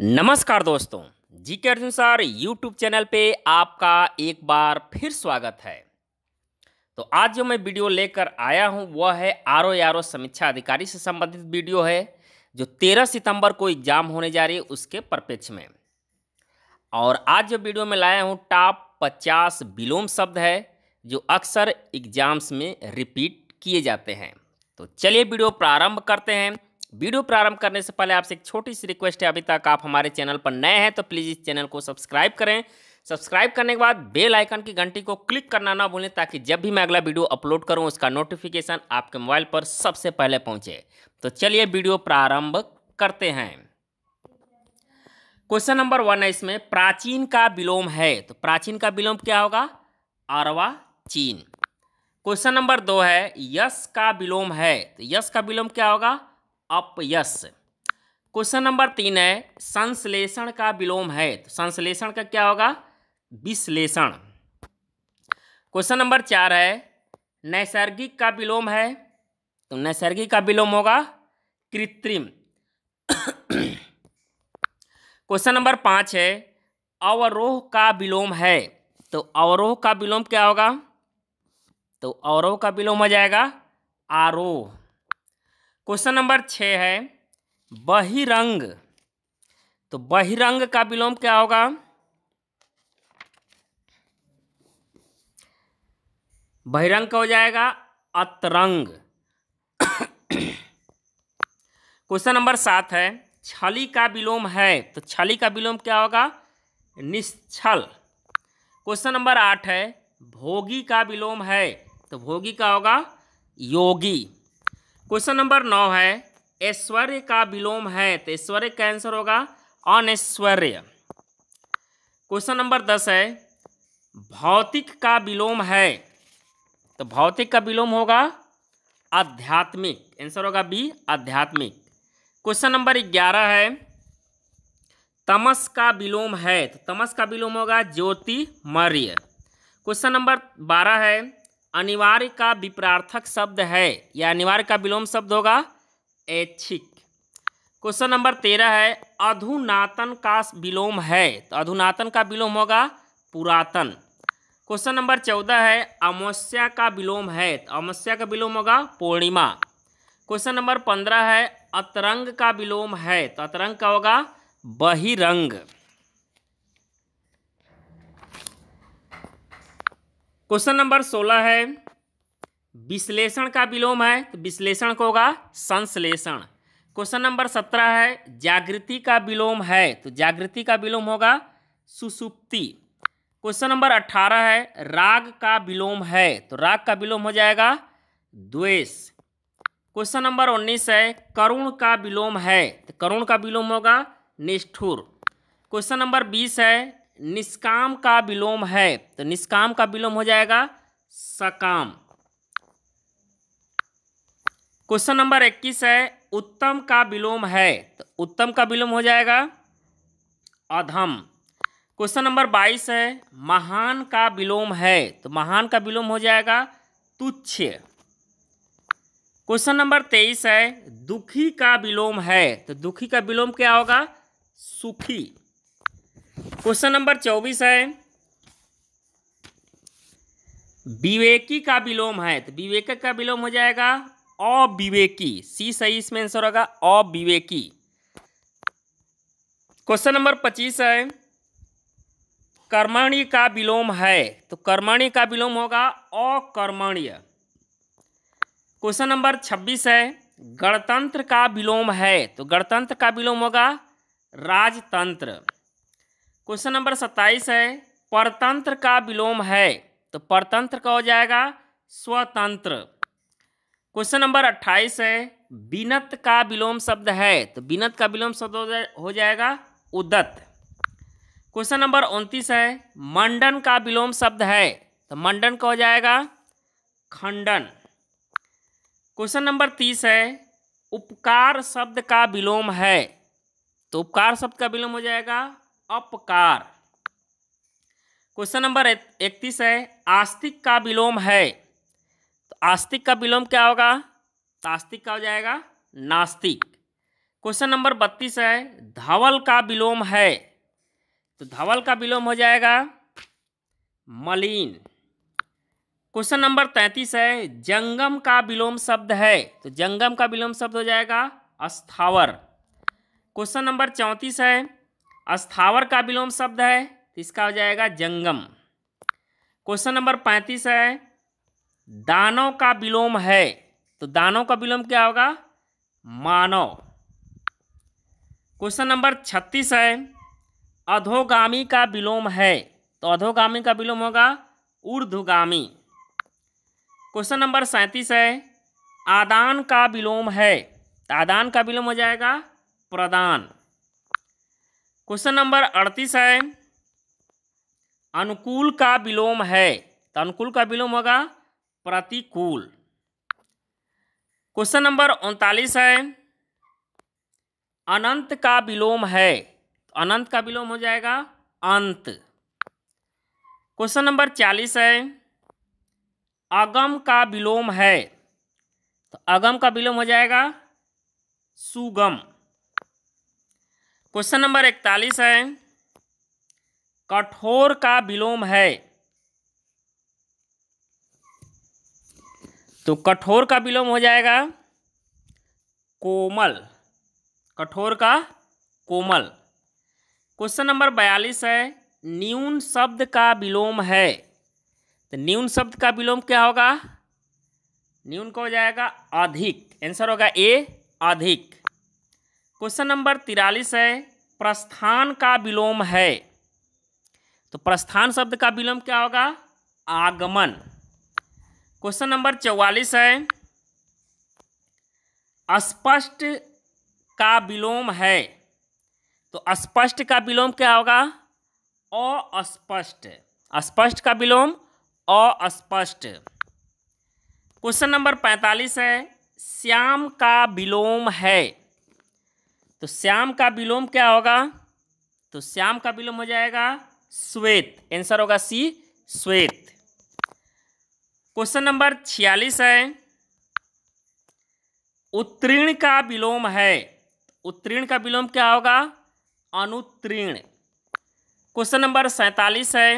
नमस्कार दोस्तों जी के अर्जुन सर यूट्यूब चैनल पे आपका एक बार फिर स्वागत है तो आज जो मैं वीडियो लेकर आया हूँ वह है आर ओ आर समीक्षा अधिकारी से संबंधित वीडियो है जो 13 सितंबर को एग्जाम होने जा रही है उसके परिप्रेक्ष्य में और आज जो वीडियो में लाया हूँ टॉप 50 विलोम शब्द है जो अक्सर एग्जाम्स में रिपीट किए जाते हैं तो चलिए वीडियो प्रारंभ करते हैं वीडियो प्रारंभ करने से पहले आपसे एक छोटी सी रिक्वेस्ट है अभी तक आप हमारे चैनल पर नए हैं तो प्लीज़ इस चैनल को सब्सक्राइब करें सब्सक्राइब करने के बाद बेल आइकन की घंटी को क्लिक करना ना भूलें ताकि जब भी मैं अगला वीडियो अपलोड करूं उसका नोटिफिकेशन आपके मोबाइल पर सबसे पहले पहुंचे तो चलिए वीडियो प्रारंभ करते हैं क्वेश्चन नंबर वन है इसमें प्राचीन का विलोम है तो प्राचीन का विलोम क्या होगा अरवा चीन क्वेश्चन नंबर दो है यश का विलोम है तो यश का विलोम क्या होगा अपयस क्वेश्चन नंबर तीन है संश्लेषण का विलोम है तो संश्लेषण का क्या होगा विश्लेषण क्वेश्चन नंबर चार है नैसर्गिक का विलोम है तो नैसर्गिक का विलोम होगा कृत्रिम क्वेश्चन नंबर पाँच है अवरोह का विलोम है तो अवरोह का विलोम क्या होगा तो अवरोह का विलोम हो जाएगा आरोह क्वेश्चन नंबर छः है बहिरंग तो बहिरंग का विलोम क्या होगा बहिरंग का हो जाएगा अतरंग क्वेश्चन नंबर सात है छली का विलोम है तो छली का विलोम क्या होगा निश्छल क्वेश्चन नंबर आठ है भोगी का विलोम है तो भोगी का होगा योगी क्वेश्चन नंबर नौ है ऐश्वर्य का विलोम है तो ऐश्वर्य का आंसर होगा अनैश्वर्य क्वेश्चन नंबर दस है भौतिक का विलोम है तो भौतिक का विलोम होगा आध्यात्मिक आंसर होगा बी आध्यात्मिक क्वेश्चन नंबर ग्यारह है तमस का विलोम है तो तमस का विलोम होगा ज्योतिमर्य क्वेश्चन नंबर बारह है अनिवार्य का विप्रार्थक शब्द है या अनिवार्य का विलोम शब्द होगा ऐच्छिक क्वेश्चन नंबर तेरह है अधुनातन का विलोम है तो अधुनातन का विलोम होगा पुरातन क्वेश्चन नंबर चौदह है अमावस्या का विलोम है तो अमावस्या का विलोम होगा पूर्णिमा क्वेश्चन नंबर पंद्रह है अतरंग का विलोम है तो अतरंग का होगा बहिरंग क्वेश्चन नंबर सोलह है विश्लेषण का विलोम है तो विश्लेषण को होगा संश्लेषण क्वेश्चन नंबर सत्रह है जागृति का विलोम है तो जागृति का विलोम होगा सुसुप्ति क्वेश्चन नंबर अट्ठारह है राग का विलोम है तो राग का विलोम हो जाएगा द्वेष क्वेश्चन नंबर उन्नीस है करुण का विलोम है तो करुण का विलोम होगा निष्ठुर क्वेश्चन नंबर बीस है निष्काम का विलोम है तो निष्काम का विलोम हो जाएगा सकाम क्वेश्चन नंबर इक्कीस है उत्तम का विलोम है तो उत्तम का विलोम हो जाएगा अधम क्वेश्चन नंबर बाईस है महान का विलोम है तो महान का विलोम हो जाएगा तुच्छ क्वेश्चन नंबर तेईस है दुखी का विलोम है तो दुखी का विलोम क्या होगा सुखी क्वेश्चन नंबर चौबीस है विवेकी का विलोम है तो विवेक का विलोम हो जाएगा अविवेकी सी सही इसमें आंसर होगा अविवेकी क्वेश्चन नंबर पच्चीस है कर्मणी का विलोम है तो कर्मणी का विलोम होगा अकर्मण्य क्वेश्चन नंबर छब्बीस है गणतंत्र का विलोम है तो गणतंत्र का विलोम होगा राजतंत्र क्वेश्चन नंबर सत्ताईस है परतंत्र का विलोम है तो परतंत्र का हो जाएगा स्वतंत्र क्वेश्चन नंबर अट्ठाईस है बिनत का विलोम शब्द है तो बिनत का विलोम शब्द हो जाएगा उदत क्वेश्चन नंबर उनतीस है मंडन का विलोम शब्द है तो मंडन का हो जाएगा खंडन क्वेश्चन नंबर तीस है उपकार शब्द का विलोम है तो उपकार शब्द का विलोम हो जाएगा अपकार क्वेश्चन नंबर इकतीस है आस्तिक का विलोम है तो आस्तिक का विलोम क्या होगा तो आस्तिक का हो जाएगा नास्तिक क्वेश्चन नंबर बत्तीस है धवल का विलोम है तो धवल का विलोम हो जाएगा मलिन क्वेश्चन नंबर तैंतीस है जंगम का विलोम शब्द है तो जंगम का विलोम शब्द हो जाएगा अस्थावर क्वेश्चन नंबर चौंतीस है अस्थावर का विलोम शब्द है तो इसका हो जाएगा जंगम क्वेश्चन नंबर पैंतीस है दानव का विलोम है तो दानव का विलोम क्या होगा मानव क्वेश्चन नंबर छत्तीस है अधोगामी का विलोम है तो अधोगामी का विलोम होगा ऊर्धगामी क्वेश्चन नंबर सैंतीस है आदान का विलोम है तो आदान का विलोम हो जाएगा प्रदान क्वेश्चन नंबर अड़तीस है अनुकूल का विलोम है तो अनुकूल का विलोम होगा प्रतिकूल क्वेश्चन नंबर उनतालीस है अनंत का विलोम है तो अनंत का विलोम हो जाएगा अंत क्वेश्चन नंबर चालीस है अगम का विलोम है तो अगम का विलोम हो जाएगा सुगम क्वेश्चन नंबर इकतालीस है कठोर का विलोम है तो कठोर का विलोम हो जाएगा कोमल कठोर का कोमल क्वेश्चन नंबर बयालीस है न्यून शब्द का विलोम है तो न्यून शब्द का विलोम क्या होगा न्यून का हो जाएगा अधिक आंसर होगा ए अधिक क्वेश्चन नंबर तिरालीस है प्रस्थान का विलोम है तो प्रस्थान शब्द का विलोम क्या होगा आगमन क्वेश्चन नंबर चौवालीस है अस्पष्ट का विलोम है तो स्पष्ट का विलोम क्या होगा अस्पष्ट अस्पष्ट का विलोम अस्पष्ट क्वेश्चन नंबर पैंतालीस है श्याम का विलोम है तो श्याम का विलोम क्या होगा तो श्याम का विलोम हो जाएगा श्वेत आंसर होगा सी श्वेत क्वेश्चन नंबर छियालीस है उत्तीर्ण का विलोम है उत्तीर्ण का विलोम क्या होगा अनुत्तीर्ण क्वेश्चन नंबर सैतालीस है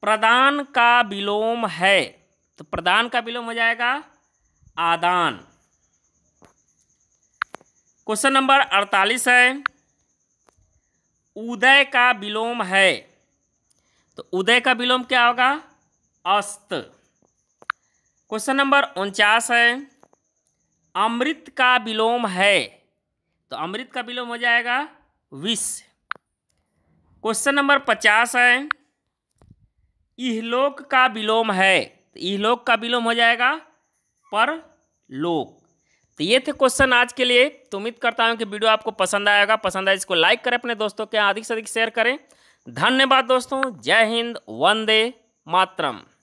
प्रदान का विलोम है तो प्रदान का विलोम हो जाएगा आदान क्वेश्चन नंबर अड़तालीस है उदय का विलोम है तो उदय का विलोम क्या होगा अस्त क्वेश्चन नंबर उनचास है अमृत का विलोम है तो अमृत का विलोम हो जाएगा विष क्वेश्चन नंबर पचास है इहलोक का विलोम है तो इहलोक का विलोम हो जाएगा परलोक तो ये थे क्वेश्चन आज के लिए तो उम्मीद करता हूँ कि वीडियो आपको पसंद आएगा पसंद आए इसको लाइक करें अपने दोस्तों के अधिक से अधिक शेयर करें धन्यवाद दोस्तों जय हिंद वंदे मातरम